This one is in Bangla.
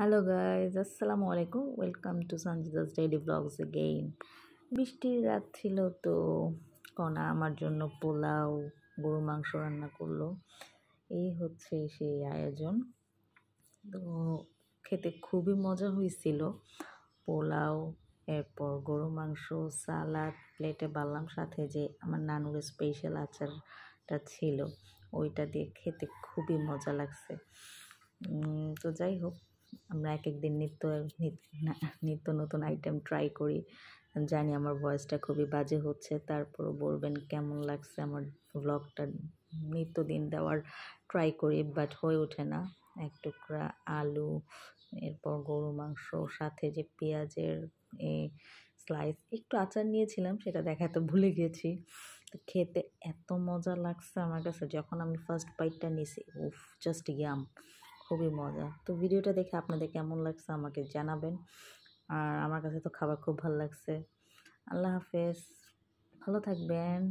হ্যালো গাইজ আসসালামু আলাইকুম welcome to Sanjida's daily blogs again বৃষ্টির রাত ছিল তো কণা আমার জন্য পোলাও গরু মাংস রান্না করলো এই হচ্ছে সেই আয়োজন তো খেতে খুবই মজা হয়েছিল পোলাও এরপর গরু মাংস সালাদ প্লেটে বাড়লাম সাথে যে আমার নানুর স্পেশাল আচারটা ছিল ওইটা দিয়ে খেতে খুবই মজা লাগছে তো যাই হোক আমরা এক একদিন নিত্য নিত্য নতুন আইটেম ট্রাই করি জানি আমার ভয়েসটা খুবই বাজে হচ্ছে তারপরও বলবেন কেমন লাগছে আমার ব্লগটা নিত্যদিন দেওয়ার ট্রাই করি বাট হয়ে ওঠে না এক টুকরা আলু এরপর গরু মাংস সাথে যে পেঁয়াজের এ স্লাইস একটু আচার নিয়েছিলাম সেটা দেখাতে ভুলে গেছি তো খেতে এত মজা লাগছে আমার কাছে যখন আমি ফার্স্ট বাইটটা নিয়েছি উফ জাস্ট ইয়াম খুবই মজা তো ভিডিওটা দেখে আপনাদের কেমন লাগছে আমাকে জানাবেন আর আমার কাছে তো খাবার খুব ভালো লাগছে আল্লাহ হাফেজ ভালো থাকবেন